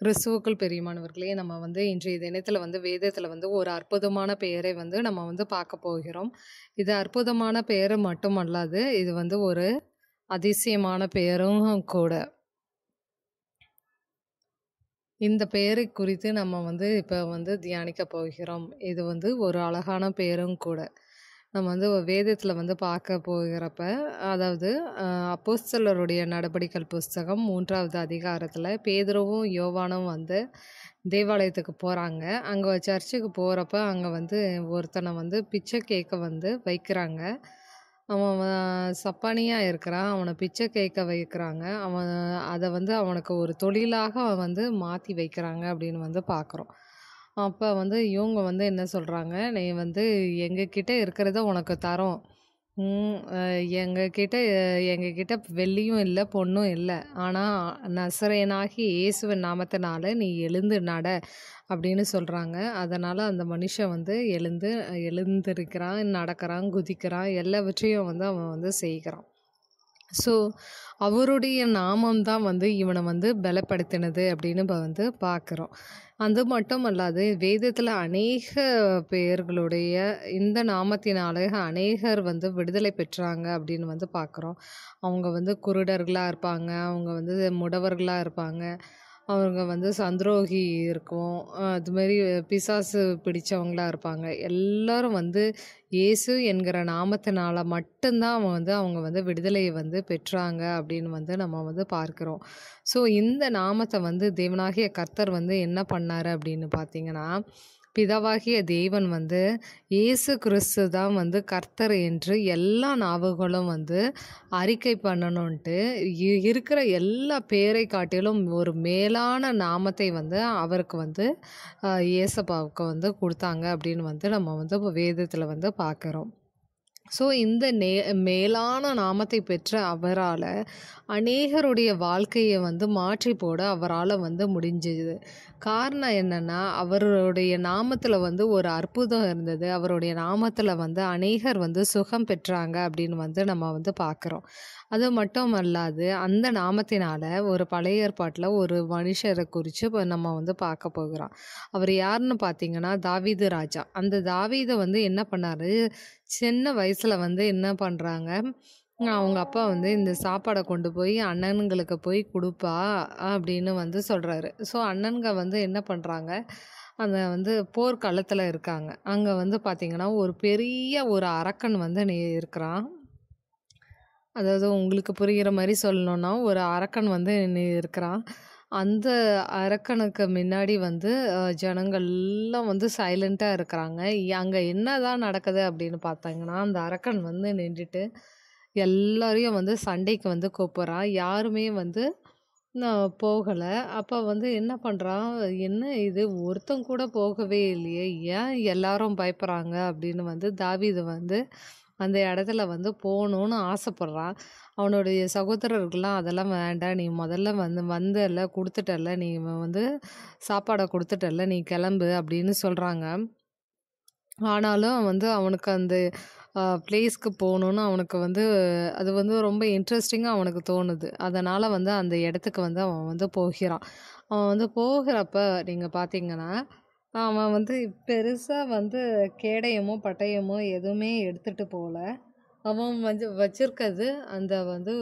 கிறிஸ்துவுக்குள் பெரியமானவர்களே நம்ம வந்து இன்றைய தினத்தில் வந்து வேதத்தில் வந்து ஒரு அற்புதமான பெயரை வந்து நம்ம வந்து பார்க்க போகிறோம் இது அற்புதமான பெயர் மட்டுமல்லாது இது வந்து ஒரு அதிசயமான பெயரும் கூட இந்த பெயரை குறித்து நம்ம வந்து இப்போ வந்து தியானிக்க போகிறோம் இது வந்து ஒரு அழகான பெயரும் கூட நம்ம வந்து வேதத்தில் வந்து பார்க்க போகிறப்ப, அதாவது அப்போஸ்தலருடைய நடவடிக்கை புஸ்தகம் மூன்றாவது அதிகாரத்தில் பேதுருவும், யோவானும் வந்து தேவாலயத்துக்கு போகிறாங்க அங்கே சர்ச்சுக்கு போகிறப்ப அங்கே வந்து ஒருத்தனை வந்து பிச்சை கேட்க வந்து வைக்கிறாங்க. அவன் சப்பானியாக இருக்கிறான். அவனை பிச்சை கேட்க வைக்கிறாங்க. அவன் அதை வந்து அவனுக்கு ஒரு தொழிலாக வந்து மாற்றி வைக்கிறாங்க அப்படின்னு வந்து பார்க்குறோம். அப்போ வந்து இவங்க வந்து என்ன சொல்கிறாங்க "நீ வந்து எங்ககிட்ட இருக்கிறத உனக்கு தரோம். எங்கள் கிட்டே எங்ககிட்ட எங்ககிட்ட வெள்ளியும் இல்லை பொண்ணும் இல்லை ஆனால் நசரேனாகி இயேசுவின் நாமத்தினால நீ எழுந்து நட." அப்படின்னு சொல்கிறாங்க அதனால் அந்த மனுஷன் வந்து எழுந்து எழுந்திருக்கிறான், நடக்கிறான், குதிக்கிறான், எல்லாவற்றையும் வந்து அவன் வந்து செய்கிறான். ஸோ அவருடைய நாமம் தான் வந்து இவனை வந்து பலப்படுத்தினது அப்படின்னு வந்து பார்க்குறோம் அது மட்டும் அல்லாது வேதத்தில் அநேக பேர்களுடைய இந்த நாமத்தினால அநேகர் வந்து விடுதலை பெற்றாங்க அப்படின்னு வந்து பார்க்குறோம் அவங்க வந்து குருடர்களாக இருப்பாங்க அவங்க வந்து முடவர்களாக இருப்பாங்க அவங்க வந்து சந்திரோகி இருக்கும் அதுமாரி பிசாசு பிடித்தவங்களாக இருப்பாங்க எல்லோரும் வந்து இயேசு என்கிற நாமத்தினால மட்டும்தான் அவன் வந்து அவங்க வந்து விடுதலையை வந்து பெற்றாங்க அப்படின்னு வந்து நம்ம வந்து பார்க்குறோம் ஸோ இந்த நாமத்தை வந்து தேவனாகிய கர்த்தர் வந்து என்ன பண்ணார் அப்படின்னு பார்த்தீங்கன்னா பிதாவாகிய தேவன் வந்து இயேசு கிறிஸ்து தான் வந்து கர்த்தர் என்று எல்லா நாவுகளும் வந்து அறிக்கை பண்ணணுன்ட்டு இருக்கிற எல்லா பேரை காட்டிலும் ஒரு மேலான நாமத்தை வந்து அவருக்கு வந்து இயேசப்பாவுக்கு வந்து கொடுத்தாங்க அப்படின்னு வந்து நம்ம வந்து வேதத்தில் வந்து பார்க்குறோம் ஸோ இந்த நே மேலான நாமத்தை பெற்ற அவரால் அநேகருடைய வாழ்க்கையை வந்து மாற்றி போட அவரால் வந்து முடிஞ்சது காரணம் என்னென்னா அவருடைய நாமத்தில் வந்து ஒரு அற்புதம் இருந்தது அவருடைய நாமத்தில் வந்து அநேகர் வந்து சுகம் பெற்றாங்க அப்படின்னு வந்து நம்ம வந்து பார்க்குறோம் அது மட்டும் அல்லாது அந்த நாமத்தினால் ஒரு பழைய ஏற்பாட்டில் ஒரு மனுஷரை குறித்து இப்போ நம்ம வந்து பார்க்க போகிறோம் அவர் யாருன்னு பார்த்தீங்கன்னா தாவீது ராஜா அந்த தாவீதை வந்து என்ன பண்ணார் சின்ன வயசில் வந்து என்ன பண்ணுறாங்க அவங்க அப்பா வந்து இந்த சாப்பாடை கொண்டு போய் அண்ணனுங்களுக்கு போய் கொடுப்பா அப்படின்னு வந்து சொல்கிறாரு ஸோ அண்ணனுங்க வந்து என்ன பண்ணுறாங்க அந்த வந்து போர்க்காலத்தில் இருக்காங்க அங்கே வந்து பார்த்திங்கன்னா ஒரு பெரிய ஒரு அரக்கன் வந்து நீ இருக்கிறான் அதாவது உங்களுக்கு புரிகிற மாதிரி சொல்லணுன்னா ஒரு அரக்கன் வந்து நீ இருக்கிறான் அந்த அரக்கனுக்கு முன்னாடி வந்து ஜனங்கள்லாம் வந்து சைலண்ட்டாக இருக்கிறாங்க அங்கே என்னதான் நடக்குது அப்படின்னு பார்த்தாங்கன்னா அந்த அரக்கன் வந்து நின்றுட்டு எல்லாரையும் வந்து சண்டைக்கு வந்து கூப்பிட்றான் யாருமே வந்து நான் போகலை அப்போ வந்து என்ன பண்ணுறான் என்ன இது ஒருத்தன் கூட போகவே இல்லையே ஏன் எல்லாரும் பயப்படுறாங்க அப்படின்னு வந்து தாவிதை வந்து அந்த இடத்துல வந்து போகணுன்னு ஆசைப்பட்றான் அவனுடைய சகோதரர்கள்லாம் அதெல்லாம் வேண்டாம் நீ முதல்ல வந்து வந்தல கொடுத்துட்டல நீ வந்து சாப்பாடை கொடுத்துட்டல நீ கிளம்பு அப்படின்னு சொல்கிறாங்க ஆனாலும் வந்து அவனுக்கு அந்த பிளேஸ்க்கு போகணுன்னு அவனுக்கு வந்து அது வந்து ரொம்ப இன்ட்ரெஸ்டிங்காக அவனுக்கு தோணுது அதனால் வந்து அந்த இடத்துக்கு வந்து அவன் வந்து போகிறான் அவன் வந்து போகிறப்ப நீங்கள் பார்த்தீங்கன்னா அவன் வந்து பெருசாக வந்து கேடயமோ, பட்டயமோ எதுவுமே எடுத்துட்டு போல. அவன் வந்து வச்சுருக்கிறது அந்த வந்து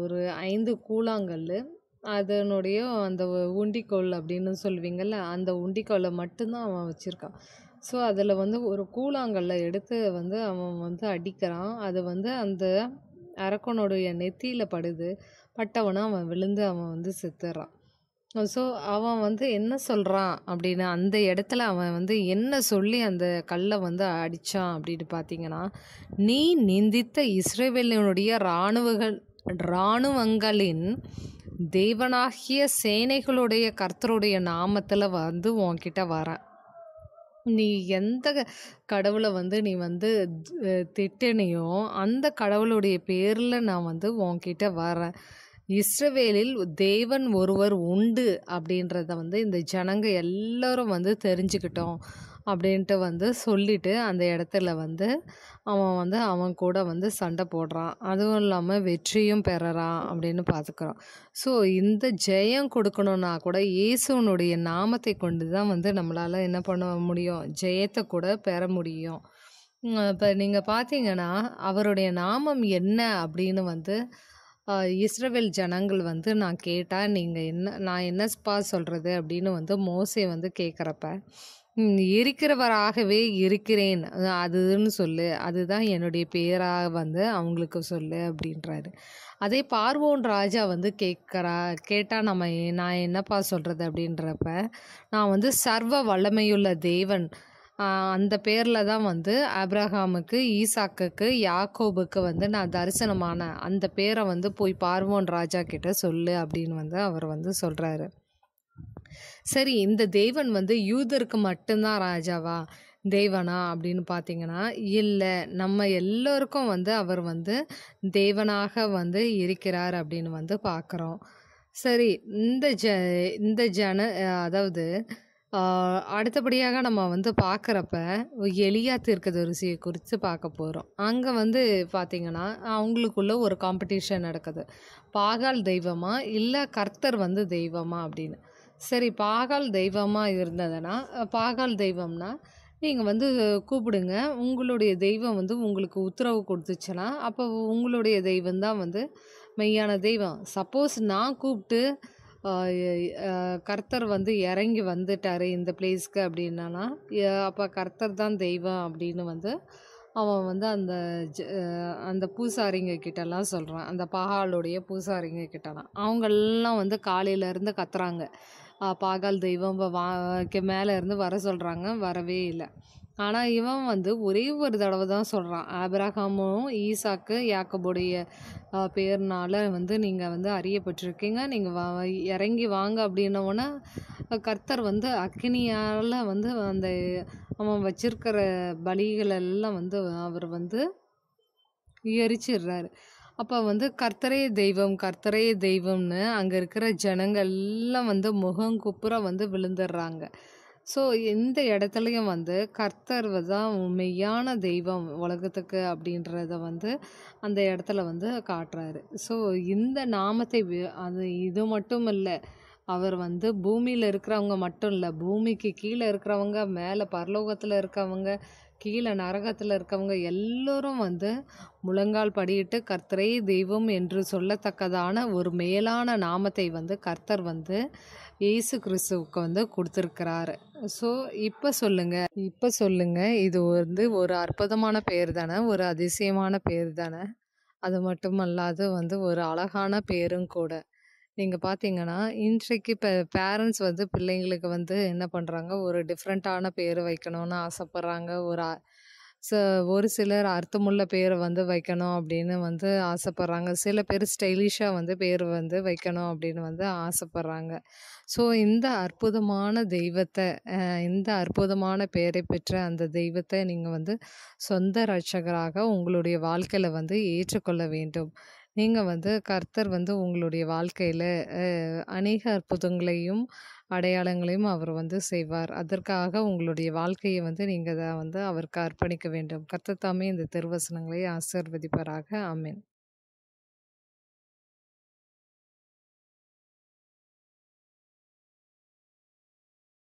ஒரு ஐந்து கூழாங்கல்லு. அதனுடைய அந்த உண்டிக்கோல் அப்படின்னு சொல்லுவீங்கள்ல அந்த உண்டிக்கோல மட்டும்தான் அவன் வச்சுருக்கான் ஸோ, அதில் வந்து ஒரு கூழாங்கல்ல எடுத்து வந்து அவன் வந்து அடிக்கிறான். அது வந்து அந்த அரக்கனுடைய நெத்தியில் படுது. பட்டவுடனே அவன் விழுந்து அவன் வந்து செத்துடுறான். ஸோ அவன் வந்து என்ன சொல்கிறான் அப்படின்னு அந்த இடத்துல அவன் வந்து என்ன சொல்லி அந்த கல்லை வந்து அடித்தான் அப்படின்னு பார்த்தீங்கன்னா நீ நிந்தித்த இஸ்ரேவேலினுடைய இராணுவங்கள் இராணுவங்களின் தேவனாகிய சேனைகளுடைய கர்த்தருடைய நாமத்தில் வந்து உன்கிட்ட வரேன் நீ எந்த கடவுளை வந்து நீ வந்து திட்டனையோ அந்த கடவுளுடைய பேரில் நான் வந்து உன்கிட்ட வரேன் இஸ்ரவேலில் தேவன் ஒருவர் உண்டு அப்படின்றத வந்து இந்த ஜனங்க எல்லோரும் வந்து தெரிஞ்சுக்கிட்டோம் அப்படின்ட்டு வந்து சொல்லிவிட்டு அந்த இடத்துல வந்து அவன் வந்து அவன் கூட வந்து சண்டை போடுறான் அதுவும் இல்லாமல் வெற்றியும் பெறறான் அப்படின்னு பார்த்துக்குறோம் ஸோ இந்த ஜெயம் கொடுக்கணுன்னா கூட இயேசுனுடைய நாமத்தை கொண்டு தான் வந்து நம்மளால் என்ன பண்ண முடியும் ஜெயத்தை கூட பெற முடியும் இப்போ நீங்கள் பார்த்தீங்கன்னா அவருடைய நாமம் என்ன அப்படின்னு வந்து இஸ்ரவேல் ஜனங்கள் வந்து நான் கேட்டால் நீங்கள் என்ன நான் என்னப்பா சொல்கிறது அப்படின்னு வந்து மோசே வந்து கேட்குறப்ப இருக்கிறவராகவே இருக்கிறேன் அதுன்னு சொல்லு அதுதான் என்னுடைய பேராக வந்து அவங்களுக்கு சொல்லு அப்படின்றாரு அதே பார்வோன் ராஜா வந்து கேட்குறா கேட்டால் நம்ம நான் என்னப்பா சொல்கிறது அப்படின்றப்ப நான் வந்து சர்வ வல்லமையுள்ள தேவன் அந்த பேரில் தான் வந்து அப்ரஹாமுக்கு ஈசாக்குக்கு யாக்கோபுக்கு வந்து நான் தரிசனமான அந்த பேரை வந்து போய் பார்வோன் ராஜா கிட்ட சொல்லு அப்படின்னு வந்து அவர் வந்து சொல்கிறாரு சரி இந்த தேவன் வந்து யூதருக்கு மட்டும்தான் ராஜாவா தேவனா அப்படின்னு பார்த்தீங்கன்னா இல்லை நம்ம எல்லோருக்கும் வந்து அவர் வந்து தேவனாக வந்து இருக்கிறார் அப்படின்னு வந்து பார்க்குறோம் சரி இந்த ஜ இந்த ஜன அதாவது அடுத்தபடியாக நம்ம வந்து பார்க்குறப்ப எளியா தீர்க்கதரிசியை குறித்து பார்க்க போகிறோம் அங்கே வந்து பார்த்திங்கன்னா அவங்களுக்குள்ள ஒரு காம்படிஷன் நடக்குது பாகால் தெய்வமா இல்லை கர்த்தர் வந்து தெய்வமா அப்படின்னு சரி பாகால் தெய்வமாக இருந்ததுன்னா பாகால் தெய்வம்னா நீங்கள் வந்து கூப்பிடுங்க உங்களுடைய தெய்வம் வந்து உங்களுக்கு உத்தரவு கொடுத்துச்சுன்னா அப்போ உங்களுடைய தெய்வம் தான் வந்து மெய்யான தெய்வம் சப்போஸ் நான் கூப்பிட்டு கர்த்தர் வந்து இறங்கி வந்துட்டார் இந்த பிளேஸ்க்கு அப்படின்னா அப்போ கர்த்தர் தான் தெய்வம் அப்படின்னு வந்து அவன் வந்து அந்த ஜ அந்த பூசாரிங்க கிட்டலாம் சொல்கிறான் அந்த பாகாலுடைய பூசாரிங்க கிட்டலாம் அவங்கெல்லாம் வந்து காலையிலேருந்து கத்துறாங்க பாகால் தெய்வம் வா மேலே இருந்து வர சொல்கிறாங்க வரவே இல்லை ஆனால் இவன் வந்து ஒரே ஒரு தடவை தான் சொல்கிறான் ஆபிரகாமும், ஈசாக்கு, யாக்கோபுடைய பேர்னால் பேர்னால வந்து நீங்கள் வந்து அறியப்பட்டிருக்கீங்க. நீங்கள் வா இறங்கி வாங்க அப்படின்னவோன, கர்த்தர் வந்து அக்கினியால் வந்து அந்த அவன் வச்சிருக்கிற பலிகளெல்லாம் வந்து அவர் வந்து எரிச்சிடுறாரு. அப்போ வந்து கர்த்தரே தெய்வம், கர்த்தரே தெய்வம்னு அங்கே இருக்கிற ஜனங்கள் எல்லாம் வந்து குப்புற வந்து விழுந்துடுறாங்க. ஸோ இந்த இடத்துலையும் வந்து கர்த்தர் தான் உண்மையான தெய்வம் உலகத்துக்கு அப்படின்றத வந்து அந்த இடத்துல வந்து காட்டுறாரு ஸோ இந்த நாமத்தை வி அது இது மட்டும் இல்லை அவர் வந்து பூமியில் இருக்கிறவங்க மட்டும் இல்லை பூமிக்கு கீழே இருக்கிறவங்க மேலே பரலோகத்தில் இருக்கவங்க கீழே நரகத்தில் இருக்கவங்க எல்லோரும் வந்து முழங்கால் படியிட்டு கர்த்தரே தெய்வம் என்று சொல்லத்தக்கதான ஒரு மேலான நாமத்தை வந்து கர்த்தர் வந்து இயேசு கிறிஸ்துவுக்கு வந்து கொடுத்துருக்கிறாரு ஸோ இப்போ சொல்லுங்கள் இப்போ சொல்லுங்கள் இது வந்து ஒரு அற்புதமான பேர் தானே ஒரு அதிசயமான பேர் தானே அது மட்டுமல்லாது வந்து ஒரு அழகான பேரும் கூட நீங்கள் பார்த்தீங்கன்னா இன்றைக்கு இப்போ பேரண்ட்ஸ் வந்து பிள்ளைங்களுக்கு வந்து என்ன பண்ணுறாங்க ஒரு டிஃப்ரெண்ட்டான பேர் வைக்கணும்னு ஆசைப்பட்றாங்க ஒரு ச ஒரு சிலர் அர்த்தமுள்ள பேரை வந்து வைக்கணும் அப்படின்னு வந்து ஆசைப்பட்றாங்க சில பேர் ஸ்டைலிஷாக வந்து பேர் வந்து வைக்கணும் அப்படின்னு வந்து ஆசைப்பட்றாங்க ஸோ இந்த அற்புதமான தெய்வத்தை இந்த அற்புதமான பெயரை பெற்ற அந்த தெய்வத்தை நீங்கள் வந்து சொந்த ரட்சகராக உங்களுடைய வாழ்க்கையில் வந்து ஏற்றுக்கொள்ள வேண்டும் நீங்கள் வந்து கர்த்தர் வந்து உங்களுடைய வாழ்க்கையில் அநேக அற்புதங்களையும், அடையாளங்களையும் அவர் வந்து செய்வார். அதற்காக உங்களுடைய வாழ்க்கையை வந்து நீங்கள் தான் வந்து அவருக்கு அர்ப்பணிக்க வேண்டும். கர்த்தர் தாமே இந்த திருவசனங்களை ஆசீர்வதிப்பாராக. அமேன்